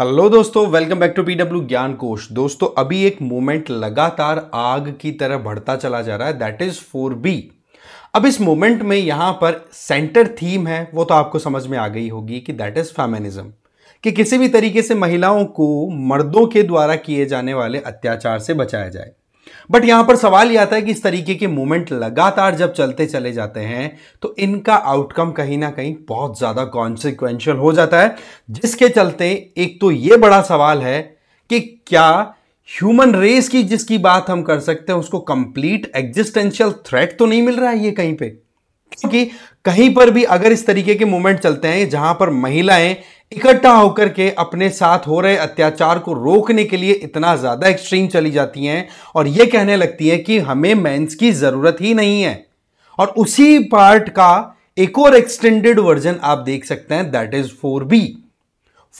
hello दोस्तों welcome back to PW ज्ञान कोश दोस्तों अभी एक मोमेंट लगातार आग की तरह बढ़ता चला जा रहा है दैट इज फोर बी अब इस मोमेंट में यहाँ पर सेंटर थीम है वो तो आपको समझ में आ गई होगी कि दैट इज फैमेनिज्म कि किसी भी तरीके से महिलाओं को मर्दों के द्वारा किए जाने वाले अत्याचार से बचाया जाए बट यहां पर सवाल यह आता है कि इस तरीके के मूवमेंट लगातार जब चलते चले जाते हैं तो इनका आउटकम कहीं ना कहीं बहुत ज्यादा कॉन्सिक्वेंशियल हो जाता है जिसके चलते एक तो यह बड़ा सवाल है कि क्या ह्यूमन रेस की जिसकी बात हम कर सकते हैं उसको कंप्लीट एग्जिस्टेंशियल थ्रेट तो नहीं मिल रहा है ये कहीं पर क्योंकि कहीं पर भी अगर इस तरीके के मूवमेंट चलते हैं जहां पर महिलाएं इकट्ठा होकर के अपने साथ हो रहे अत्याचार को रोकने के लिए इतना ज़्यादा एक्सट्रीम चली जाती हैं और यह कहने लगती हैं कि हमें मेंस की ज़रूरत ही नहीं है और उसी पार्ट का एक और एक्सटेंडेड वर्जन आप देख सकते हैं that is four B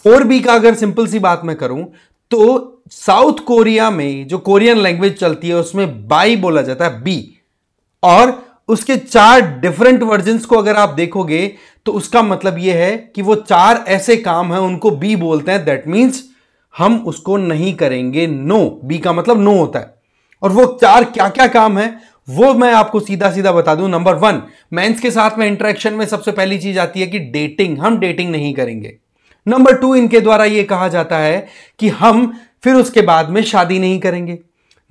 four B का अगर सिंपल सी बात मैं करूं तो साउथ कोरिया में जो कोरियन लैंग्वेज चलती है उसमें बाई बोला जाता है बी और उसके चार डिफरेंट वर्जन को अगर आप देखोगे तो उसका मतलब यह है कि वो चार ऐसे काम हैं उनको बी बोलते हैं दैट मीन्स हम उसको नहीं करेंगे नो बी का मतलब नो होता है और वो चार क्या क्या काम है वो मैं आपको सीधा सीधा बता दूं नंबर वन मेंस के साथ में इंटरेक्शन में सबसे पहली चीज आती है कि डेटिंग हम डेटिंग नहीं करेंगे नंबर टू इनके द्वारा यह कहा जाता है कि हम फिर उसके बाद में शादी नहीं करेंगे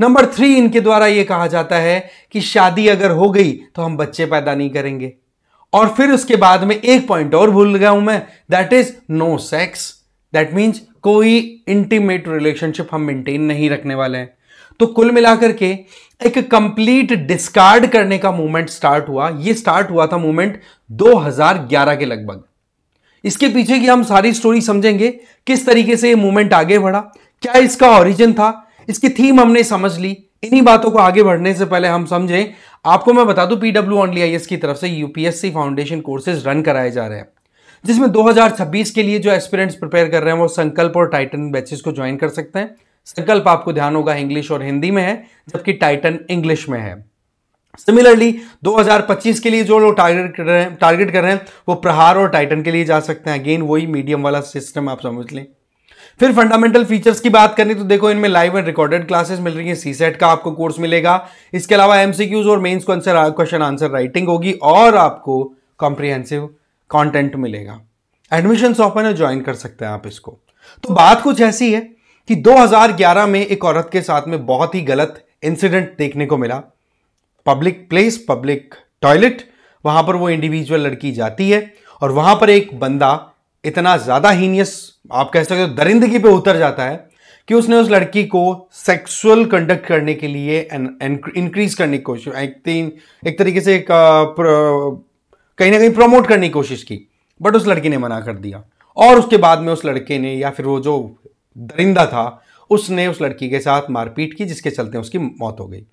नंबर थ्री इनके द्वारा यह कहा जाता है कि शादी अगर हो गई तो हम बच्चे पैदा नहीं करेंगे और फिर उसके बाद में एक पॉइंट और भूल गया हूं मैं that is no sex that means कोई इंटीमेट रिलेशनशिप हम मेंटेन नहीं रखने वाले हैं तो कुल मिलाकर के एक कंप्लीट डिस्कार्ड करने का मूवमेंट स्टार्ट हुआ ये स्टार्ट हुआ था मूवमेंट 2011 के लगभग इसके पीछे की हम सारी स्टोरी समझेंगे किस तरीके से ये मूवमेंट आगे बढ़ा क्या इसका ओरिजिन था इसकी थीम हमने समझ ली इन्हीं बातों को आगे बढ़ने से पहले हम समझें आपको मैं बता दूं पीडब्ल्यू ऑनली की तरफ से यूपीएससी फाउंडेशन कोर्सेज रन कराए जा रहे हैं जिसमें 2026 के लिए जो एस्पिरेंट्स प्रिपेयर कर रहे हैं वो संकल्प और टाइटन बैचेस को ज्वाइन कर सकते हैं संकल्प आपको ध्यान होगा इंग्लिश और हिंदी में है जबकि टाइटन इंग्लिश में है सिमिलरली 2025 के लिए जो लोग टारगेट कर रहे हैं टारगेट कर रहे हैं वो प्रहार और टाइटन के लिए जा सकते हैं अगेन वही मीडियम वाला सिस्टम आप समझ लें फिर फंडामेंटल फीचर्स की बात करें तो देखो इनमें लाइव एंड रिकॉर्डेड क्लासेस मिल रही है सी सेट का आपको कोर्स मिलेगा इसके अलावा एमसीक्यूज और मेन्स क्वेश्चन आंसर राइटिंग होगी और आपको कॉम्प्रिहेंसिव कॉन्टेंट मिलेगा एडमिशन ऑफर है ज्वाइन कर सकते हैं आप इसको तो बात कुछ ऐसी है कि 2011 में एक औरत के साथ में बहुत ही गलत इंसिडेंट देखने को मिला पब्लिक प्लेस पब्लिक टॉयलेट वहां पर वो इंडिविजुअल लड़की जाती है और वहां पर एक बंदा इतना ज़्यादा हीनियस आप कह सकते हो दरिंदगी पे उतर जाता है कि उसने उस लड़की को सेक्सुअल कंडक्ट करने के लिए इंक्रीज करने की कोशिश एक, एक तरीके से एक, कहीं ना कहीं प्रमोट करने की कोशिश की बट उस लड़की ने मना कर दिया और उसके बाद में उस लड़के ने या फिर वो जो दरिंदा था उसने उस लड़की के साथ मारपीट की जिसके चलते उसकी मौत हो गई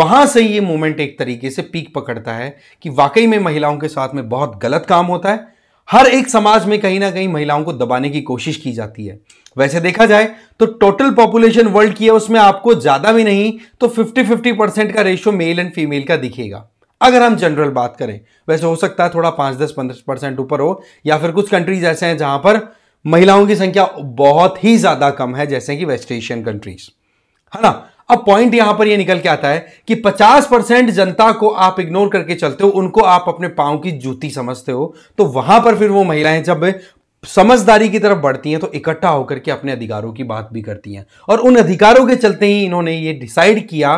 वहां से ये मूवमेंट एक तरीके से पीक पकड़ता है कि वाकई में महिलाओं के साथ में बहुत गलत काम होता है हर एक समाज में कहीं ना कहीं महिलाओं को दबाने की कोशिश की जाती है वैसे देखा जाए तो टोटल पॉपुलेशन वर्ल्ड की है उसमें आपको ज़्यादा भी नहीं तो 50 50 परसेंट का रेशियो मेल एंड फीमेल का दिखेगा अगर हम जनरल बात करें वैसे हो सकता है थोड़ा पांच दस पंद्रह परसेंट ऊपर हो या फिर कुछ कंट्रीज ऐसे हैं जहां पर महिलाओं की संख्या बहुत ही ज़्यादा कम है जैसे कि वेस्ट एशियन कंट्रीज है ना अब पॉइंट यहां पर यह निकल के आता है कि 50 परसेंट जनता को आप इग्नोर करके चलते हो उनको आप अपने पांव की जूती समझते हो तो वहां पर फिर वो महिलाएं जब समझदारी की तरफ बढ़ती हैं तो इकट्ठा होकर के अपने अधिकारों की बात भी करती हैं और उन अधिकारों के चलते ही इन्होंने ये डिसाइड किया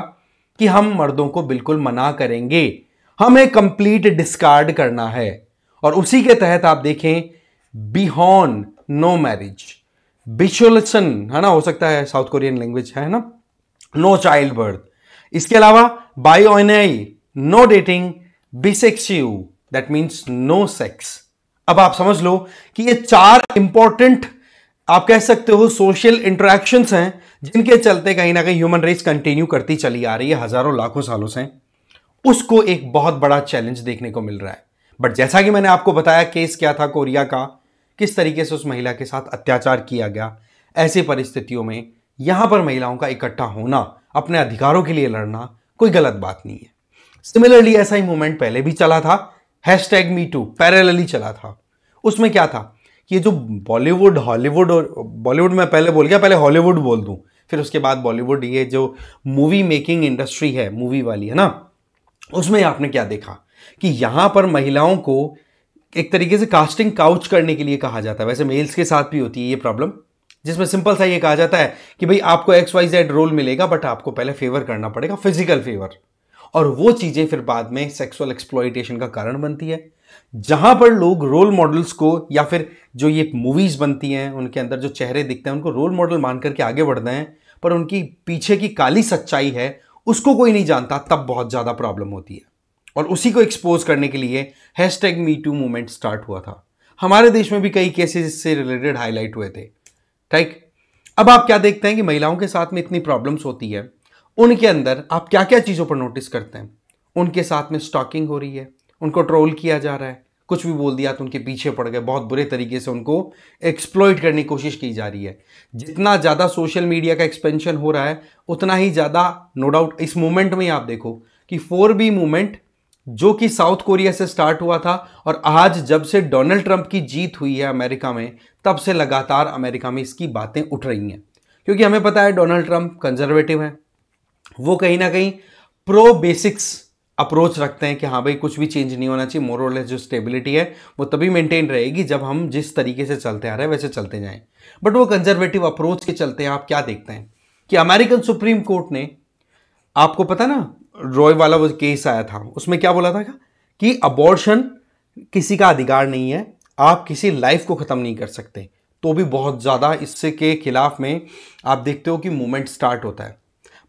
कि हम मर्दों को बिल्कुल मना करेंगे हमें कंप्लीट डिस्कार्ड करना है और उसी के तहत आप देखें बिहॉन नो मैरिज बिशोलसन है ना हो सकता है साउथ कोरियन लैंग्वेज है ना नो चाइल्ड बर्थ इसके अलावा बायोनाई नो डेटिंग बिसेक्सिव दैट मीन्स नो सेक्स अब आप समझ लो कि ये चार इंपॉर्टेंट आप कह सकते हो सोशल इंटरेक्शन हैं जिनके चलते कहीं ना कहीं ह्यूमन रेस कंटिन्यू करती चली आ रही है हजारों लाखों सालों से उसको एक बहुत बड़ा चैलेंज देखने को मिल रहा है बट जैसा कि मैंने आपको बताया केस क्या था कोरिया का किस तरीके से उस महिला के साथ अत्याचार किया गया ऐसी परिस्थितियों में यहां पर महिलाओं का इकट्ठा होना अपने अधिकारों के लिए लड़ना कोई गलत बात नहीं है सिमिलरली ऐसा ही मूवमेंट पहले भी चला था hashtag me too parallelly चला था उसमें क्या था कि जो बॉलीवुड हॉलीवुड और बॉलीवुड में पहले बोल गया पहले हॉलीवुड बोल दूं फिर उसके बाद बॉलीवुड ये जो मूवी मेकिंग इंडस्ट्री है मूवी वाली है ना उसमें आपने क्या देखा कि यहां पर महिलाओं को एक तरीके से कास्टिंग काउच करने के लिए कहा जाता है वैसे मेल्स के साथ भी होती है ये प्रॉब्लम जिसमें सिंपल सा ये कहा जाता है कि भाई आपको एक्स वाई जेड रोल मिलेगा बट आपको पहले फेवर करना पड़ेगा फिजिकल फेवर और वो चीज़ें फिर बाद में सेक्सुअल एक्सप्लॉयटेशन का कारण बनती है जहां पर लोग रोल मॉडल्स को या फिर जो ये मूवीज़ बनती हैं उनके अंदर जो चेहरे दिखते हैं उनको रोल मॉडल मान करके आगे बढ़ते हैं पर उनकी पीछे की काली सच्चाई है उसको कोई नहीं जानता तब बहुत ज़्यादा प्रॉब्लम होती है और उसी को एक्सपोज करने के लिए hashtag me too movement start हुआ था हमारे देश में भी कई केसेस इससे रिलेटेड हाईलाइट हुए थे ठीक अब आप क्या देखते हैं कि महिलाओं के साथ में इतनी प्रॉब्लम्स होती है उनके अंदर आप क्या क्या चीज़ों पर नोटिस करते हैं उनके साथ में स्टॉकिंग हो रही है उनको ट्रोल किया जा रहा है कुछ भी बोल दिया तो उनके पीछे पड़ गए बहुत बुरे तरीके से उनको एक्सप्लोइट करने की कोशिश की जा रही है जितना ज़्यादा सोशल मीडिया का एक्सपेंशन हो रहा है उतना ही ज़्यादा नो डाउट इस मूवमेंट में आप देखो कि फोर बी मूवमेंट जो कि साउथ कोरिया से स्टार्ट हुआ था और आज जब से डोनाल्ड ट्रंप की जीत हुई है अमेरिका में तब से लगातार अमेरिका में इसकी बातें उठ रही हैं क्योंकि हमें पता है डोनाल्ड ट्रंप कंजर्वेटिव है वो कहीं ना कहीं प्रो बेसिक्स अप्रोच रखते हैं कि हाँ भाई कुछ भी चेंज नहीं होना चाहिए मोरल जो स्टेबिलिटी है वो तभी मेंटेन रहेगी जब हम जिस तरीके से चलते आ रहे हैं वैसे चलते जाएं बट वो कंजर्वेटिव अप्रोच के चलते आप क्या देखते हैं कि अमेरिकन सुप्रीम कोर्ट ने आपको पता ना रॉय वाला वो केस आया था उसमें क्या बोला था कि अबॉर्शन किसी का अधिकार नहीं है आप किसी लाइफ को ख़त्म नहीं कर सकते तो भी बहुत ज़्यादा इससे के खिलाफ में आप देखते हो कि मूवमेंट स्टार्ट होता है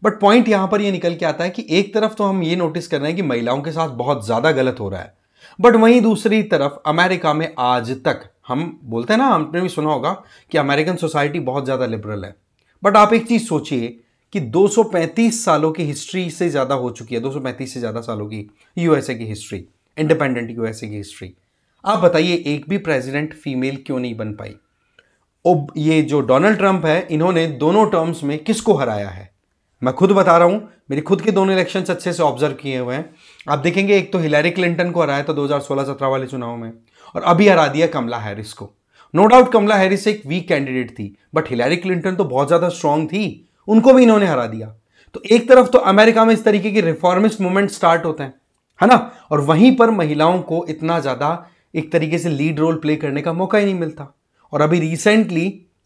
बट पॉइंट यहाँ पर ये यह निकल के आता है कि एक तरफ तो हम ये नोटिस कर रहे हैं कि महिलाओं के साथ बहुत ज़्यादा गलत हो रहा है बट वहीं दूसरी तरफ अमेरिका में आज तक हम बोलते हैं ना हमने भी सुना होगा कि अमेरिकन सोसाइटी बहुत ज़्यादा लिबरल है बट आप एक चीज़ सोचिए कि 235 सालों की हिस्ट्री से ज़्यादा हो चुकी है 235 से ज़्यादा सालों की यूएसए की हिस्ट्री इंडिपेंडेंट यूएसए की हिस्ट्री आप बताइए एक भी प्रेसिडेंट फीमेल क्यों नहीं बन पाई ओब ये जो डोनाल्ड ट्रंप है इन्होंने दोनों टर्म्स में किसको हराया है मैं खुद बता रहा हूँ मेरे खुद के दोनों इलेक्शंस अच्छे से ऑब्जर्व किए हुए हैं आप देखेंगे एक तो हिलरी क्लिंटन को हराया था 2016-17 वाले चुनाव में और अभी हरा दिया कमला हैरिस को नो डाउट कमला हैरिस एक वीक कैंडिडेट थी बट हिलरी क्लिंटन तो बहुत ज़्यादा स्ट्रांग थी उनको भी इन्होंने हरा दिया तो एक तरफ तो अमेरिका में इस तरीके की रिफॉर्मिस्ट मूवमेंट स्टार्ट होते हैं है ना और वहीं पर महिलाओं को इतना ज़्यादा एक तरीके से लीड रोल प्ले करने का मौका ही नहीं मिलता और अभी रिसेंटली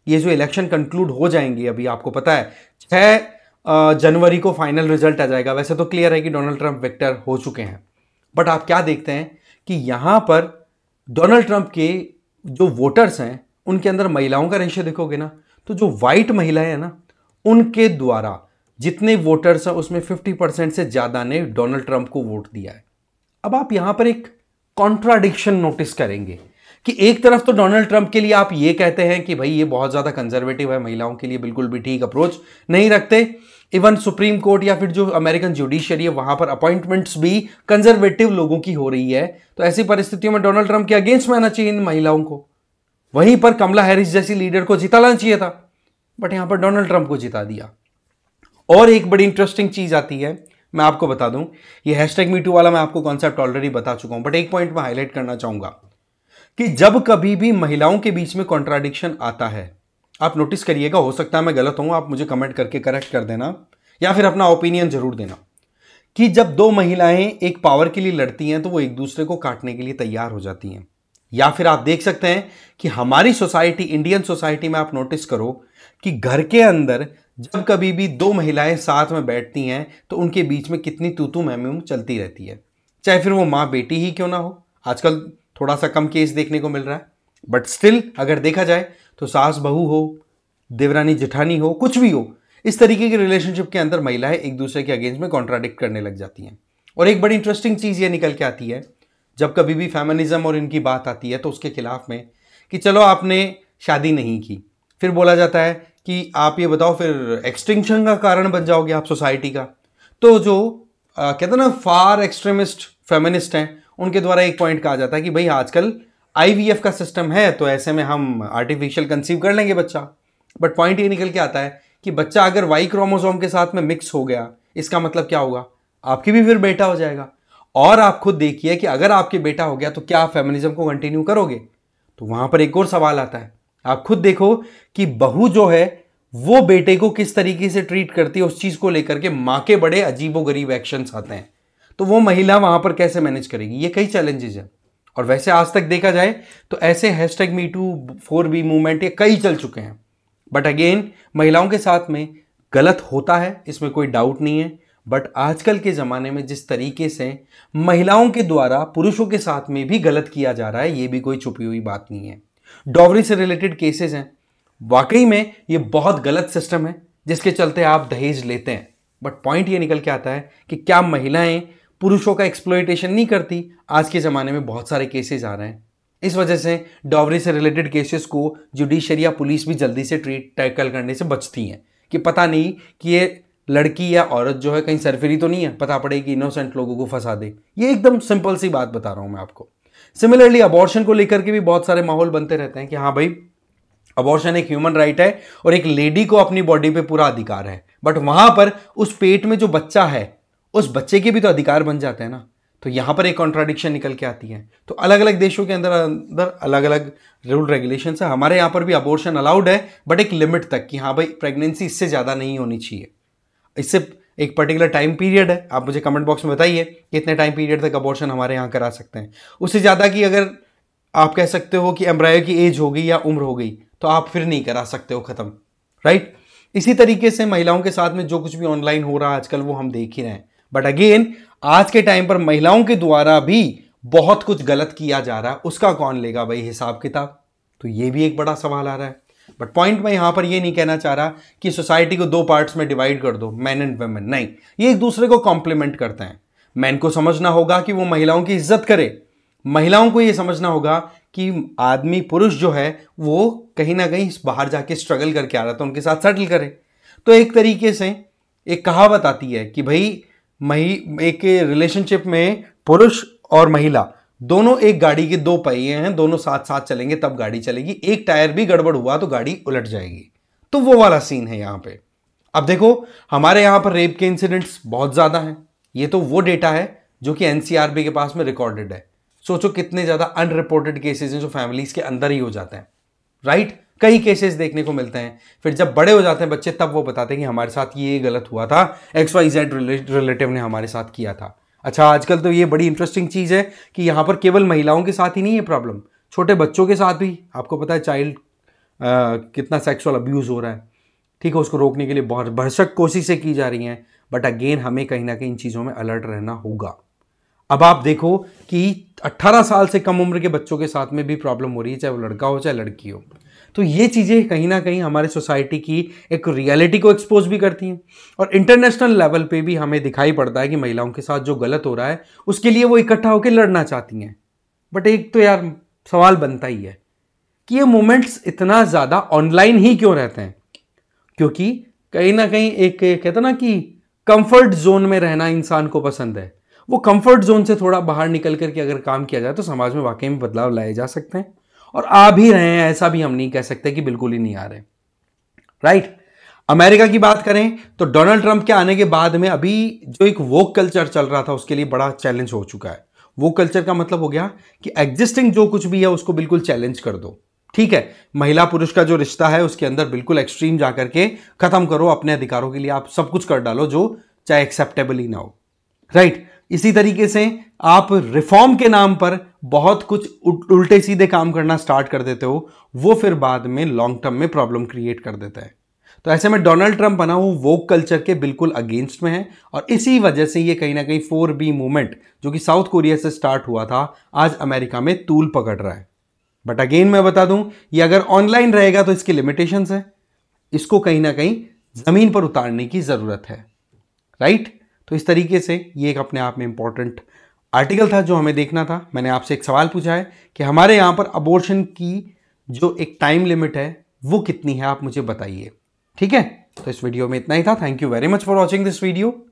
ये जो इलेक्शन कंक्लूड हो जाएंगे अभी आपको पता है छह जनवरी को फाइनल रिजल्ट आ जाएगा वैसे तो क्लियर है कि डोनाल्ड ट्रंप विक्टर हो चुके हैं बट आप क्या देखते हैं कि यहां पर डोनाल्ड ट्रंप के जो वोटर्स हैं उनके अंदर महिलाओं का रेशियो देखोगे ना तो जो वाइट महिलाएं हैं ना उनके द्वारा जितने वोटर्स हैं उसमें 50 परसेंट से ज़्यादा ने डोनाल्ड ट्रंप को वोट दिया है अब आप यहाँ पर एक कॉन्ट्राडिक्शन नोटिस करेंगे कि एक तरफ तो डोनाल्ड ट्रंप के लिए आप ये कहते हैं कि भाई ये बहुत ज़्यादा कंजर्वेटिव है महिलाओं के लिए बिल्कुल भी ठीक अप्रोच नहीं रखते इवन सुप्रीम कोर्ट या फिर जो अमेरिकन जुडिशियरी है वहां पर अपॉइंटमेंट्स भी कंजर्वेटिव लोगों की हो रही है तो ऐसी परिस्थितियों में डोनाल्ड ट्रंप के अगेंस्ट में आना चाहिए इन महिलाओं को वहीं पर कमला हैरिस जैसी लीडर को जिता लाना चाहिए था बट यहाँ पर डोनाल्ड ट्रंप को जिता दिया और एक बड़ी इंटरेस्टिंग चीज़ आती है मैं आपको बता दूं ये हैशटैग मी वाला मैं आपको कॉन्सेप्ट ऑलरेडी बता चुका हूं बट एक पॉइंट मैं हाईलाइट करना चाहूंगा कि जब कभी भी महिलाओं के बीच में कॉन्ट्राडिक्शन आता है आप नोटिस करिएगा हो सकता है मैं गलत हूं आप मुझे कमेंट करके करेक्ट कर देना या फिर अपना ओपिनियन जरूर देना कि जब दो महिलाएं एक पावर के लिए लड़ती हैं तो वो एक दूसरे को काटने के लिए तैयार हो जाती हैं या फिर आप देख सकते हैं कि हमारी सोसाइटी इंडियन सोसाइटी में आप नोटिस करो कि घर के अंदर जब कभी भी दो महिलाएं साथ में बैठती हैं तो उनके बीच में कितनी तू मैम चलती रहती है चाहे फिर वो माँ बेटी ही क्यों ना हो आजकल थोड़ा सा कम केस देखने को मिल रहा है बट स्टिल अगर देखा जाए तो सास बहू हो देवरानी जेठानी हो कुछ भी हो इस तरीके के रिलेशनशिप के अंदर महिलाएं एक दूसरे के अगेंस्ट में कॉन्ट्राडिक्ट करने लग जाती हैं और एक बड़ी इंटरेस्टिंग चीज़ ये निकल के आती है जब कभी भी फेमनिज्म और इनकी बात आती है तो उसके खिलाफ में कि चलो आपने शादी नहीं की फिर बोला जाता है कि आप ये बताओ फिर एक्सटिंक्शन का कारण बन जाओगे आप सोसाइटी का तो जो आ, कहते ना फार एक्सट्रीमिस्ट फेमिनिस्ट हैं उनके द्वारा एक पॉइंट कहा जाता है कि भाई आजकल आईवीएफ का सिस्टम है तो ऐसे में हम आर्टिफिशियल कंसीव कर लेंगे बच्चा बट पॉइंट ये निकल के आता है कि बच्चा अगर वाई क्रोमोसोम के साथ में मिक्स हो गया इसका मतलब क्या होगा आपकी भी फिर बेटा हो जाएगा और आप खुद देखिए कि अगर आपके बेटा हो गया तो क्या आप फेमिनिज्म को कंटिन्यू करोगे तो वहां पर एक और सवाल आता है आप खुद देखो कि बहू जो है वो बेटे को किस तरीके से ट्रीट करती है उस चीज़ को लेकर के माँ के बड़े अजीबो गरीब एक्शंस आते हैं तो वो महिला वहां पर कैसे मैनेज करेगी ये कई चैलेंजेस हैं और वैसे आज तक देखा जाए तो ऐसे hashtag me too four B movement ये कई चल चुके हैं बट अगेन महिलाओं के साथ में गलत होता है इसमें कोई डाउट नहीं है बट आजकल के ज़माने में जिस तरीके से महिलाओं के द्वारा पुरुषों के साथ में भी गलत किया जा रहा है ये भी कोई छुपी हुई बात नहीं है डॉवरी से रिलेटेड केसेस हैं वाकई में ये बहुत गलत सिस्टम है जिसके चलते आप दहेज लेते हैं बट पॉइंट ये निकल के आता है कि क्या महिलाएं पुरुषों का एक्सप्लोइटेशन नहीं करती आज के ज़माने में बहुत सारे केसेस आ रहे हैं इस वजह से डॉवरी से रिलेटेड केसेस को जुडिशरी या पुलिस भी जल्दी से ट्रीट टैकल करने से बचती हैं कि पता नहीं कि ये लड़की या औरत जो है कहीं सरफेरी तो नहीं है पता पड़े कि इनोसेंट लोगों को फंसा दे ये एकदम सिंपल सी बात बता रहा हूँ मैं आपको सिमिलरली अबॉर्शन को लेकर के भी बहुत सारे माहौल बनते रहते हैं कि हाँ भाई अबॉर्शन एक ह्यूमन राइट है और एक लेडी को अपनी बॉडी पे पूरा अधिकार है बट वहां पर उस पेट में जो बच्चा है उस बच्चे के भी तो अधिकार बन जाते हैं ना तो यहाँ पर एक कॉन्ट्राडिक्शन निकल के आती है तो अलग अलग देशों के अंदर अंदर अलग अलग रूल रेगुलेशन है हमारे यहाँ पर भी अबॉर्शन अलाउड है बट एक लिमिट तक कि हाँ भाई प्रेगनेंसी इससे ज़्यादा नहीं होनी चाहिए इससे एक पर्टिकुलर टाइम पीरियड है आप मुझे कमेंट बॉक्स में बताइए कि इतने टाइम पीरियड तक अबॉर्शन हमारे यहाँ करा सकते हैं उससे ज़्यादा कि अगर आप कह सकते हो कि एम्ब्रायो की एज हो गई या उम्र हो गई तो आप फिर नहीं करा सकते हो ख़त्म राइट इसी तरीके से महिलाओं के साथ में जो कुछ भी ऑनलाइन हो रहा है आजकल वो हम देख ही रहे हैं बट अगेन आज के टाइम पर महिलाओं के द्वारा भी बहुत कुछ गलत किया जा रहा है उसका कौन लेगा भाई हिसाब किताब तो ये भी एक बड़ा सवाल आ रहा है बट पॉइंट मैं यहां पर ये नहीं कहना चाह रहा कि सोसाइटी को दो पार्ट्स में डिवाइड कर दो मैन एंड वेमेन नहीं ये एक दूसरे को कॉम्प्लीमेंट करते हैं मैन को समझना होगा कि वो महिलाओं की इज्जत करे महिलाओं को ये समझना होगा कि आदमी पुरुष जो है वो कहीं ना कहीं बाहर जाके स्ट्रगल करके आ रहा था उनके साथ सेटल करे तो एक तरीके से एक कहावत आती है कि भाई मही एक रिलेशनशिप में पुरुष और महिला दोनों एक गाड़ी के दो पहिए हैं दोनों साथ साथ चलेंगे तब गाड़ी चलेगी एक टायर भी गड़बड़ हुआ तो गाड़ी उलट जाएगी तो वो वाला सीन है यहां पे अब देखो हमारे यहां पर रेप के इंसिडेंट्स बहुत ज़्यादा हैं ये तो वो डेटा है जो कि एनसीआरबी के पास में रिकॉर्डेड है सोचो कितने ज़्यादा अनरिपोर्टेड केसेज हैं जो फैमिलीज़ के अंदर ही हो जाते हैं राइट कई केसेस देखने को मिलते हैं फिर जब बड़े हो जाते हैं बच्चे तब वो बताते हैं कि हमारे साथ ये गलत हुआ था एक्स वाई जेड रिलेटिव ने हमारे साथ किया था अच्छा आजकल तो ये बड़ी इंटरेस्टिंग चीज़ है कि यहाँ पर केवल महिलाओं के साथ ही नहीं है प्रॉब्लम छोटे बच्चों के साथ भी आपको पता है चाइल्ड कितना सेक्सुअल अब्यूज़ हो रहा है ठीक है उसको रोकने के लिए बहुत भरसक कोशिशें की जा रही हैं बट अगेन हमें कहीं ना कहीं इन चीज़ों में अलर्ट रहना होगा अब आप देखो कि 18 साल से कम उम्र के बच्चों के साथ में भी प्रॉब्लम हो रही है चाहे वो लड़का हो चाहे लड़की हो तो ये चीज़ें कहीं ना कहीं हमारे सोसाइटी की एक रियलिटी को एक्सपोज भी करती हैं और इंटरनेशनल लेवल पे भी हमें दिखाई पड़ता है कि महिलाओं के साथ जो गलत हो रहा है उसके लिए वो इकट्ठा होकर लड़ना चाहती हैं बट एक तो यार सवाल बनता ही है कि ये मोमेंट्स इतना ज़्यादा ऑनलाइन ही क्यों रहते हैं क्योंकि कहीं ना कहीं एक कहते ना कि कंफर्ट जोन में रहना इंसान को पसंद है वो कंफर्ट जोन से थोड़ा बाहर निकल करके अगर काम किया जाए तो समाज में वाकई में बदलाव लाए जा सकते हैं और आ भी रहे हैं ऐसा भी हम नहीं कह सकते कि बिल्कुल ही नहीं आ रहे राइट अमेरिका की बात करें तो डोनाल्ड ट्रंप के आने के बाद में अभी जो एक वो कल्चर चल रहा था उसके लिए बड़ा चैलेंज हो चुका है वो कल्चर का मतलब हो गया कि एग्जिस्टिंग जो कुछ भी है उसको बिल्कुल चैलेंज कर दो ठीक है महिला पुरुष का जो रिश्ता है उसके अंदर बिल्कुल एक्सट्रीम जा करके खत्म करो अपने अधिकारों के लिए आप सब कुछ कर डालो जो चाहे एक्सेप्टेबल ही ना हो राइट इसी तरीके से आप रिफॉर्म के नाम पर बहुत कुछ उल्टे सीधे काम करना स्टार्ट कर देते हो वो फिर बाद में लॉन्ग टर्म में प्रॉब्लम क्रिएट कर देता है तो ऐसे में डोनाल्ड ट्रंप बना वो वोक कल्चर के बिल्कुल अगेंस्ट में है और इसी वजह से ये कहीं ना कहीं फोर बी मूवमेंट जो कि साउथ कोरिया से स्टार्ट हुआ था आज अमेरिका में तूल पकड़ रहा है बट अगेन मैं बता दूं ये अगर ऑनलाइन रहेगा तो इसके लिमिटेशन है इसको कहीं ना कहीं ज़मीन पर उतारने की ज़रूरत है राइट तो इस तरीके से ये एक अपने आप में इंपॉर्टेंट आर्टिकल था जो हमें देखना था मैंने आपसे एक सवाल पूछा है कि हमारे यहाँ पर अबॉर्शन की जो एक टाइम लिमिट है वो कितनी है आप मुझे बताइए ठीक है तो इस वीडियो में इतना ही था thank you very much for watching this video